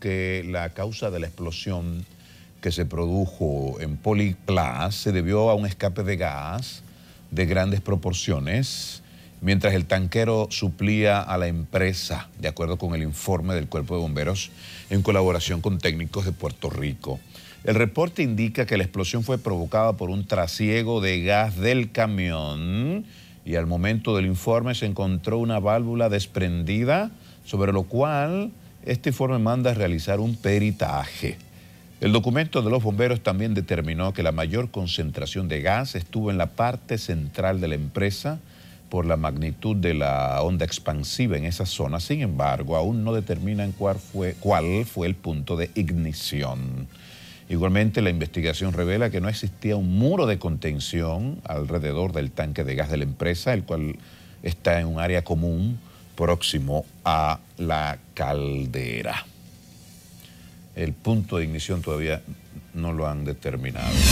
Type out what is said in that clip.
que la causa de la explosión que se produjo en Policlás se debió a un escape de gas de grandes proporciones mientras el tanquero suplía a la empresa, de acuerdo con el informe del Cuerpo de Bomberos, en colaboración con técnicos de Puerto Rico. El reporte indica que la explosión fue provocada por un trasiego de gas del camión y al momento del informe se encontró una válvula desprendida, sobre lo cual este informe manda a realizar un peritaje. El documento de los bomberos también determinó que la mayor concentración de gas estuvo en la parte central de la empresa por la magnitud de la onda expansiva en esa zona. Sin embargo, aún no determinan cuál fue, cuál fue el punto de ignición. Igualmente, la investigación revela que no existía un muro de contención alrededor del tanque de gas de la empresa, el cual está en un área común próximo a la caldera. El punto de ignición todavía no lo han determinado.